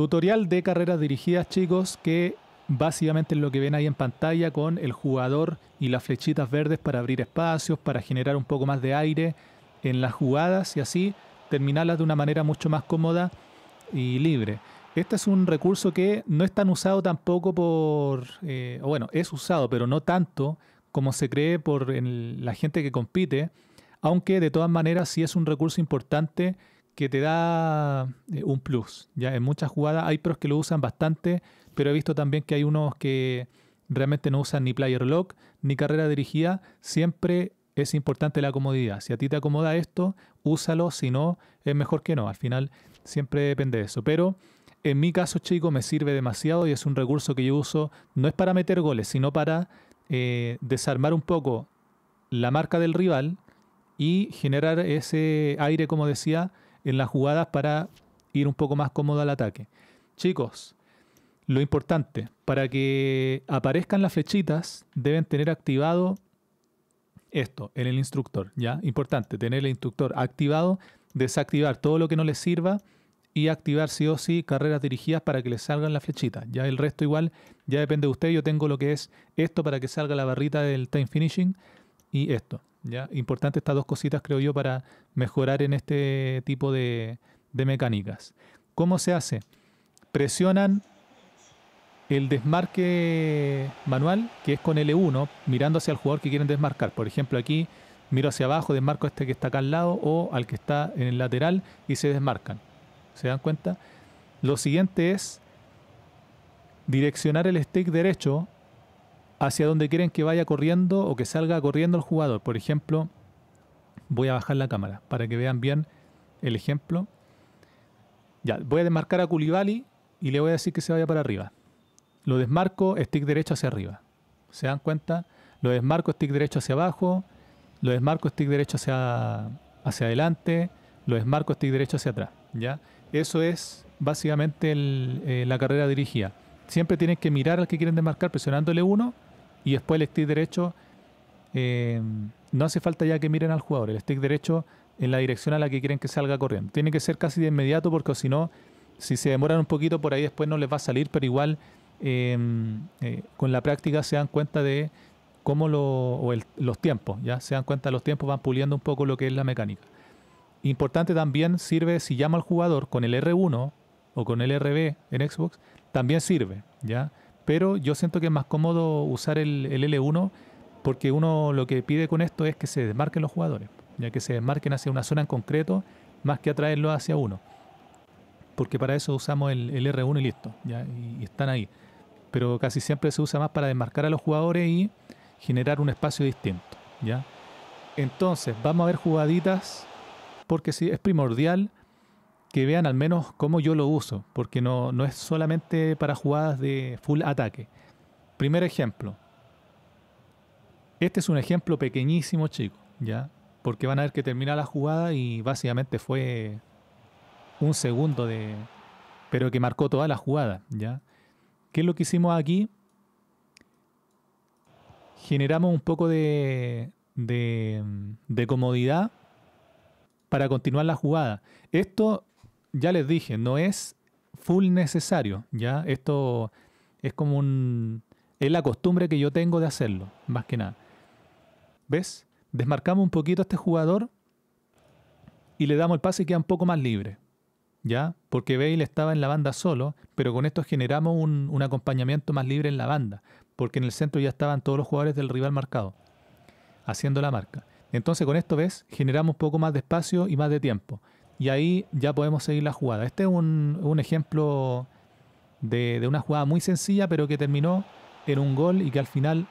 Tutorial de carreras dirigidas, chicos, que básicamente es lo que ven ahí en pantalla con el jugador y las flechitas verdes para abrir espacios, para generar un poco más de aire en las jugadas y así terminarlas de una manera mucho más cómoda y libre. Este es un recurso que no es tan usado tampoco por, eh, bueno, es usado, pero no tanto como se cree por la gente que compite, aunque de todas maneras sí es un recurso importante que te da eh, un plus. ¿ya? En muchas jugadas hay pros que lo usan bastante, pero he visto también que hay unos que realmente no usan ni player lock ni carrera dirigida. Siempre es importante la comodidad. Si a ti te acomoda esto, úsalo, si no, es mejor que no. Al final siempre depende de eso. Pero en mi caso, chico, me sirve demasiado y es un recurso que yo uso, no es para meter goles, sino para eh, desarmar un poco la marca del rival y generar ese aire, como decía, en las jugadas para ir un poco más cómodo al ataque. Chicos, lo importante, para que aparezcan las flechitas deben tener activado esto en el instructor, ¿ya? Importante, tener el instructor activado, desactivar todo lo que no les sirva y activar sí o sí carreras dirigidas para que les salgan las flechitas. Ya el resto igual, ya depende de usted. Yo tengo lo que es esto para que salga la barrita del time finishing y esto. ¿ya? Importante estas dos cositas, creo yo, para mejorar en este tipo de, mecánicas. ¿Cómo se hace? Presionan el desmarque manual, que es con L1, mirando hacia el jugador que quieren desmarcar. Por ejemplo, aquí miro hacia abajo, desmarco a este que está acá al lado o al que está en el lateral y se desmarcan. ¿Se dan cuenta? Lo siguiente es direccionar el stick derecho hacia donde quieren que vaya corriendo o que salga corriendo el jugador. Por ejemplo, voy a bajar la cámara para que vean bien el ejemplo. Ya, voy a desmarcar a Culibali y le voy a decir que se vaya para arriba. Lo desmarco, stick derecho hacia arriba. ¿Se dan cuenta? Lo desmarco, stick derecho hacia abajo. Lo desmarco, stick derecho hacia, hacia adelante. Lo desmarco, stick derecho hacia atrás. ¿ya? Eso es básicamente eh, la carrera dirigida. Siempre tienen que mirar al que quieren desmarcar presionándole uno. Y después el stick derecho, eh, no hace falta ya que miren al jugador, el stick derecho en la dirección a la que quieren que salga corriendo. Tiene que ser casi de inmediato porque si no, si se demoran un poquito por ahí después no les va a salir, pero igual em, eh, con la práctica se dan cuenta de cómo los tiempos, ya se dan cuenta de los tiempos, van puliendo un poco lo que es la mecánica. Importante también sirve si llama al jugador con el R1 o con el RB en Xbox, también sirve, ¿ya? pero yo siento que es más cómodo usar el, L1 porque uno lo que pide con esto es que se desmarquen los jugadores, ya que se desmarquen hacia una zona en concreto más que atraerlos hacia uno, porque para eso usamos el, R1 y listo, y, están ahí. Pero casi siempre se usa más para desmarcar a los jugadores y generar un espacio distinto, ya. Entonces, vamos a ver jugaditas porque es primordial que vean al menos cómo yo lo uso, porque no, es solamente para jugadas de full ataque. Primer ejemplo. Este es un ejemplo pequeñísimo, chico, ¿ya? Porque van a ver que termina la jugada y básicamente fue un segundo de... pero que marcó toda la jugada, ¿ya? ¿Qué es lo que hicimos aquí? Generamos un poco de, de, de comodidad para continuar la jugada. Esto ya les dije, no es full necesario, ¿ya? Esto es como un... es la costumbre que yo tengo de hacerlo, más que nada. ¿Ves? Desmarcamos un poquito a este jugador y le damos el pase y queda un poco más libre, ¿ya? Porque Bale estaba en la banda solo, pero con esto generamos un, acompañamiento más libre en la banda, porque en el centro ya estaban todos los jugadores del rival marcado, haciendo la marca. Entonces con esto, ¿ves? Generamos un poco más de espacio y más de tiempo y ahí ya podemos seguir la jugada. Este es un, ejemplo de, una jugada muy sencilla, pero que terminó en un gol y que al final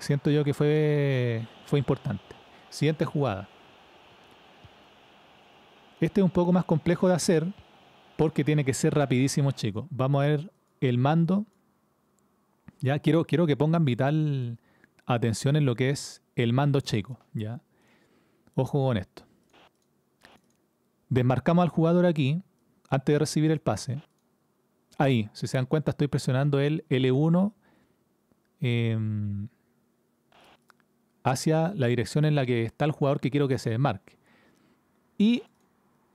siento yo que fue, fue importante. Siguiente jugada. Este es un poco más complejo de hacer porque tiene que ser rapidísimo, chicos. Vamos a ver el mando. Ya quiero, quiero que pongan vital atención en lo que es el mando chico. Ojo con esto. Desmarcamos al jugador aquí, antes de recibir el pase. Ahí, si se dan cuenta, estoy presionando el L1 em, hacia la dirección en la que está el jugador que quiero que se desmarque. Y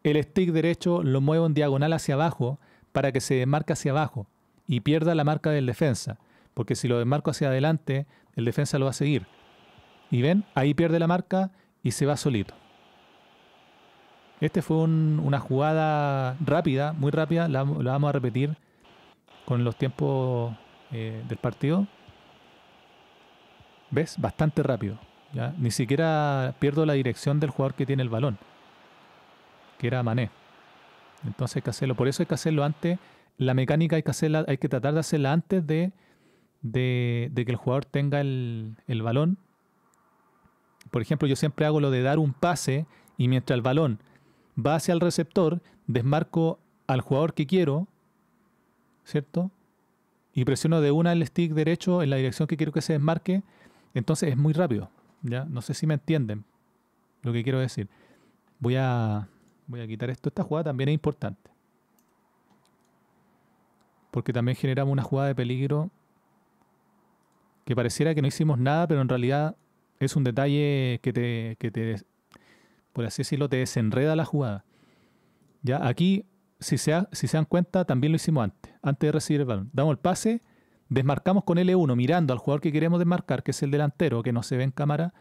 el stick derecho lo muevo en diagonal hacia abajo para que se desmarque hacia abajo y pierda la marca del defensa. Porque si lo desmarco hacia adelante, el defensa lo va a seguir. Y ven, ahí pierde la marca y se va solito. Este fue una jugada rápida, muy rápida, la, vamos a repetir con los tiempos eh, del partido. ¿Ves? Bastante rápido. Ni siquiera pierdo la dirección del jugador que tiene el balón, que era Mané. Entonces hay que hacerlo. Por eso hay que hacerlo antes. La mecánica hay que hay que tratar de hacerla antes de, que el jugador tenga el balón. Por ejemplo, yo siempre hago lo de dar un pase y mientras el balón va hacia el receptor, desmarco al jugador que quiero, ¿cierto? Y presiono de una el stick derecho en la dirección que quiero que se desmarque, entonces es muy rápido, ¿ya? No sé si me entienden lo que quiero decir. Voy a, voy a quitar esto. Esta jugada también es importante. Porque también generamos una jugada de peligro que pareciera que no hicimos nada, pero en realidad es un detalle que te, que te por así decirlo, te desenreda la jugada. Ya aquí, si se, si se dan cuenta, también lo hicimos antes, antes de recibir el balón. Damos el pase, desmarcamos con L1 mirando al jugador que queremos desmarcar, que es el delantero, que no se ve en cámara.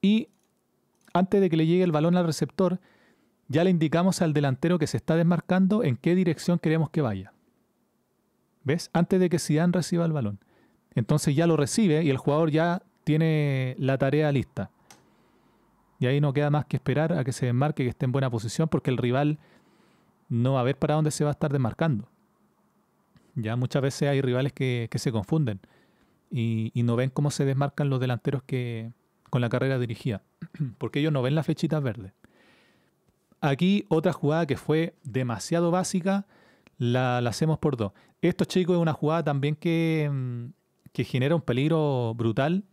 Y antes de que le llegue el balón al receptor, ya le indicamos al delantero que se está desmarcando en qué dirección queremos que vaya. ¿Ves? Antes de que Zidane reciba el balón. Entonces ya lo recibe y el jugador ya tiene la tarea lista. Y ahí no queda más que esperar a que se desmarque, que esté en buena posición, porque el rival no va a ver para dónde se va a estar desmarcando. Ya muchas veces hay rivales que, se confunden y, no ven cómo se desmarcan los delanteros que con la carrera dirigida, porque ellos no ven las flechitas verdes. Aquí otra jugada que fue demasiado básica, la, la hacemos por dos. Esto, chicos, es una jugada también que, mm, que genera un peligro brutal,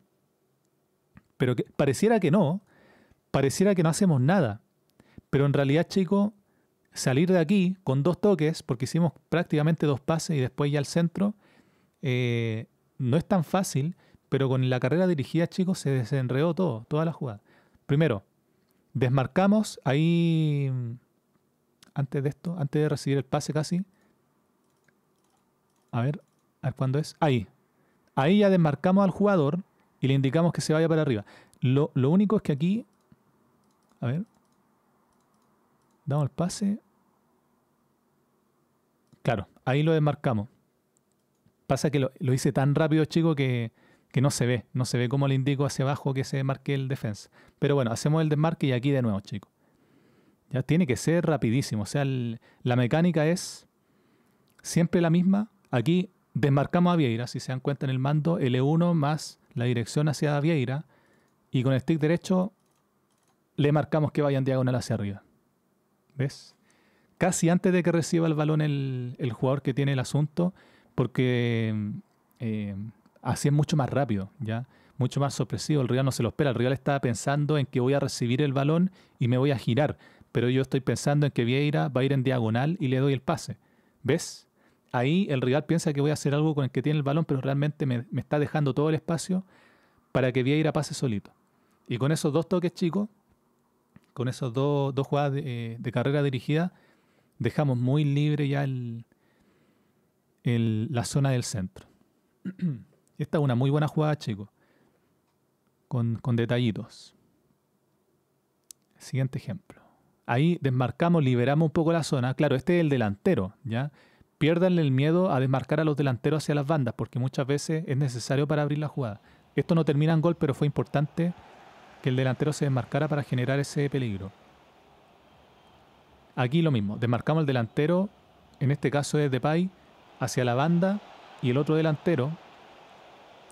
pero que pareciera que no, pareciera que no hacemos nada. Pero en realidad, chicos, salir de aquí con dos toques, porque hicimos prácticamente dos pases y después ya al centro, eh, no es tan fácil, pero con la carrera dirigida, chicos, se desenredó todo, toda la jugada. Primero, desmarcamos ahí, antes de esto, antes de recibir el pase casi. A ver, a ver cuándo es. Ahí. Ahí ya desmarcamos al jugador y le indicamos que se vaya para arriba. Lo, lo único es que aquí a ver. Damos el pase. Claro, ahí lo desmarcamos. Pasa que lo, hice tan rápido, chico, que, que, no se ve. No se ve cómo le indico hacia abajo que se marque el defense, Pero bueno, hacemos el desmarque y aquí de nuevo, chico. Ya tiene que ser rapidísimo. O sea, la mecánica es siempre la misma. Aquí desmarcamos a Vieira. Si se dan cuenta en el mando, L1 más la dirección hacia Vieira. Y con el stick derecho le marcamos que vaya en diagonal hacia arriba. ¿Ves? Casi antes de que reciba el balón el, jugador que tiene el asunto, porque eh, así es mucho más rápido, ¿ya? Mucho más sorpresivo. El rival no se lo espera. El rival está pensando en que voy a recibir el balón y me voy a girar. Pero yo estoy pensando en que Vieira va a ir en diagonal y le doy el pase. ¿Ves? Ahí el rival piensa que voy a hacer algo con el que tiene el balón, pero realmente me, me está dejando todo el espacio para que Vieira pase solito. Y con esos dos toques chicos, con esas dos, jugadas de, carrera dirigida, dejamos muy libre ya el, la zona del centro. Esta es una muy buena jugada, chicos. Con, con detallitos. Siguiente ejemplo. Ahí desmarcamos, liberamos un poco la zona. Claro, este es el delantero, ¿ya? Pierdanle el miedo a desmarcar a los delanteros hacia las bandas, porque muchas veces es necesario para abrir la jugada. Esto no termina en gol, pero fue importante que el delantero se desmarcara para generar ese peligro. Aquí lo mismo, desmarcamos el delantero, en este caso es Depay, hacia la banda y el otro delantero,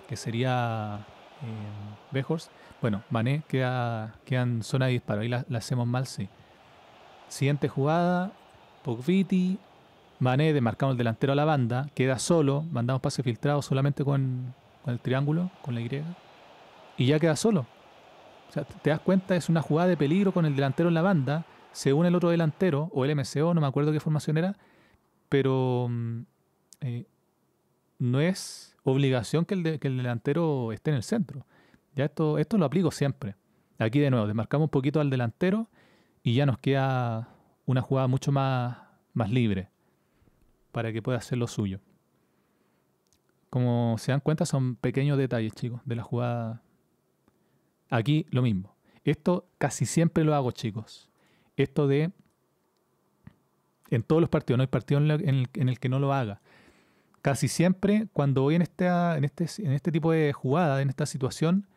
que sería eh, Bejors, bueno, Mané queda, queda, en zona de disparo, ahí la, hacemos mal, sí. Siguiente jugada, Pogviti, Mané, desmarcamos el delantero a la banda, queda solo, mandamos pase filtrado solamente con el triángulo, con la Y, y ya queda solo. O sea, te das cuenta, es una jugada de peligro con el delantero en la banda, se une el otro delantero, o el MCO, no me acuerdo qué formación era, pero mm, eh, no es obligación que el, delantero esté en el centro. Ya esto, esto lo aplico siempre. Aquí de nuevo, desmarcamos un poquito al delantero y ya nos queda una jugada mucho más, más libre para que pueda hacer lo suyo. Como se dan cuenta, son pequeños detalles, chicos, de la jugada Aquí lo mismo. Esto casi siempre lo hago, chicos. Esto de... En todos los partidos, no hay partido en, el, que no lo haga. Casi siempre cuando voy en, este, en, este, en este tipo de jugada, en esta situación,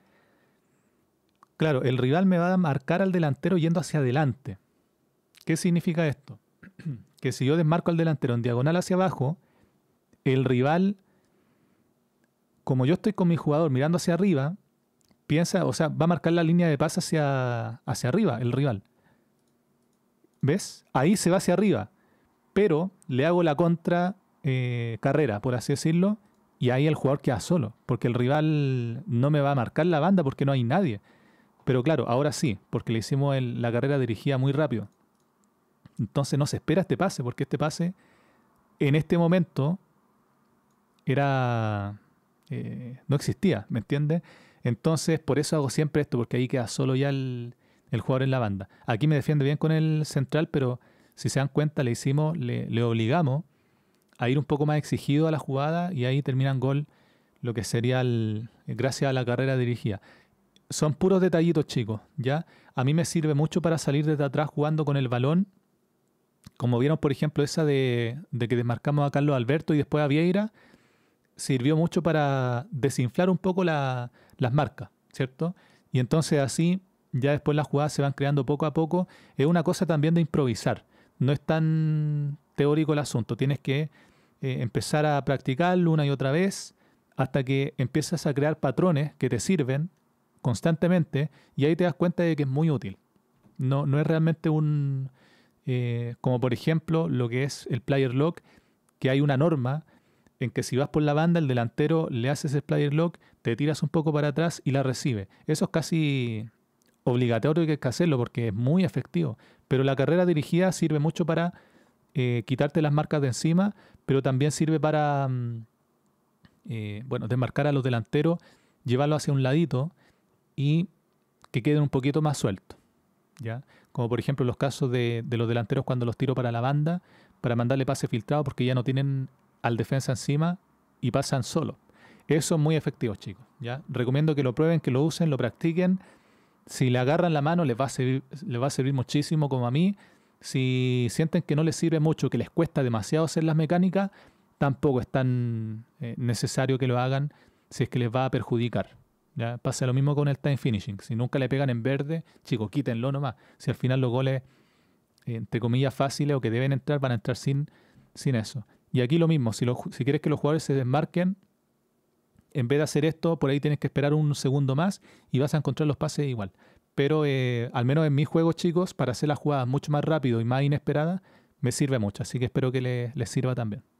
claro, el rival me va a marcar al delantero yendo hacia adelante. ¿Qué significa esto? que si yo desmarco al delantero en diagonal hacia abajo, el rival, como yo estoy con mi jugador mirando hacia arriba, piensa, o sea, va a marcar la línea de pase hacia, hacia arriba, el rival. ¿Ves? Ahí se va hacia arriba. Pero le hago la contra eh, carrera, por así decirlo, y ahí el jugador queda solo, porque el rival no me va a marcar la banda porque no hay nadie. Pero claro, ahora sí, porque le hicimos la carrera dirigida muy rápido. Entonces no se espera este pase, porque este pase en este momento era... Eh, no existía, ¿me entiendes? Entonces, por eso hago siempre esto, porque ahí queda solo ya el, jugador en la banda. Aquí me defiende bien con el central, pero si se dan cuenta, le hicimos, le, obligamos a ir un poco más exigido a la jugada y ahí terminan gol lo que sería gracias a la carrera dirigida. Son puros detallitos, chicos, ¿ya? A mí me sirve mucho para salir desde atrás jugando con el balón. Como vieron, por ejemplo, esa de, de que desmarcamos a Carlos Alberto y después a Vieira, sirvió mucho para desinflar un poco la, las marcas, ¿cierto? Y entonces así ya después las jugadas se van creando poco a poco. Es una cosa también de improvisar. No es tan teórico el asunto. Tienes que eh, empezar a practicarlo una y otra vez hasta que empiezas a crear patrones que te sirven constantemente y ahí te das cuenta de que es muy útil. No, no es realmente un... Eh, como por ejemplo lo que es el player lock, que hay una norma en que si vas por la banda, el delantero le haces el player lock, te tiras un poco para atrás y la recibe. Eso es casi obligatorio que hay que hacerlo porque es muy efectivo. Pero la carrera dirigida sirve mucho para eh, quitarte las marcas de encima, pero también sirve para, mm, eh, bueno, desmarcar a los delanteros, llevarlo hacia un ladito y que queden un poquito más sueltos. ¿ya? Como por ejemplo los casos de, de los delanteros cuando los tiro para la banda, para mandarle pase filtrado porque ya no tienen al defensa encima y pasan solo. Eso es muy efectivo, chicos. ¿ya? Recomiendo que lo prueben, que lo usen, lo practiquen. Si le agarran la mano, les va a servir, va a servir muchísimo, como a mí. Si sienten que no les sirve mucho, que les cuesta demasiado hacer las mecánicas, tampoco es tan eh, necesario que lo hagan si es que les va a perjudicar. Pasa lo mismo con el time finishing. Si nunca le pegan en verde, chicos, quítenlo nomás. Si al final los goles, entre comillas, fáciles o que deben entrar, van a entrar sin, sin eso. Y aquí lo mismo, si, si quieres que los jugadores se desmarquen, en vez de hacer esto, por ahí tienes que esperar un segundo más y vas a encontrar los pases igual. Pero eh, al menos en mis juegos, chicos, para hacer las jugadas mucho más rápido y más inesperadas, me sirve mucho. Así que espero que les sirva también.